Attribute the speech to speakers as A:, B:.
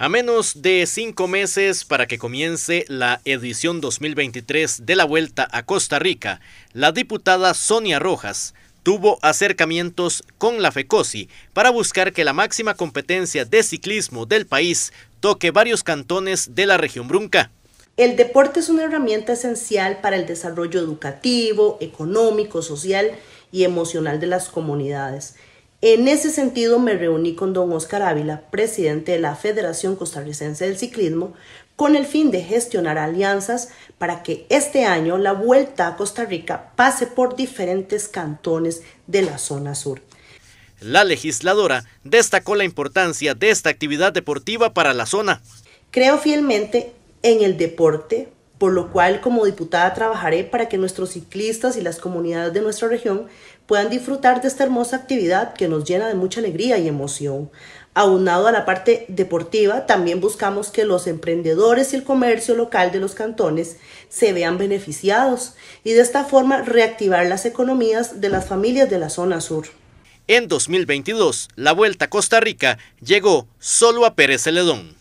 A: A menos de cinco meses para que comience la edición 2023 de la Vuelta a Costa Rica, la diputada Sonia Rojas tuvo acercamientos con la FECOSI para buscar que la máxima competencia de ciclismo del país toque varios cantones de la región brunca.
B: El deporte es una herramienta esencial para el desarrollo educativo, económico, social y emocional de las comunidades. En ese sentido me reuní con don Oscar Ávila, presidente de la Federación Costarricense del Ciclismo, con el fin de gestionar alianzas para que este año la vuelta a Costa Rica pase por diferentes cantones de la zona sur.
A: La legisladora destacó la importancia de esta actividad deportiva para la zona.
B: Creo fielmente en el deporte por lo cual como diputada trabajaré para que nuestros ciclistas y las comunidades de nuestra región puedan disfrutar de esta hermosa actividad que nos llena de mucha alegría y emoción. Aunado a la parte deportiva, también buscamos que los emprendedores y el comercio local de los cantones se vean beneficiados y de esta forma reactivar las economías de las familias de la zona sur.
A: En 2022, la Vuelta a Costa Rica llegó solo a Pérez Celedón.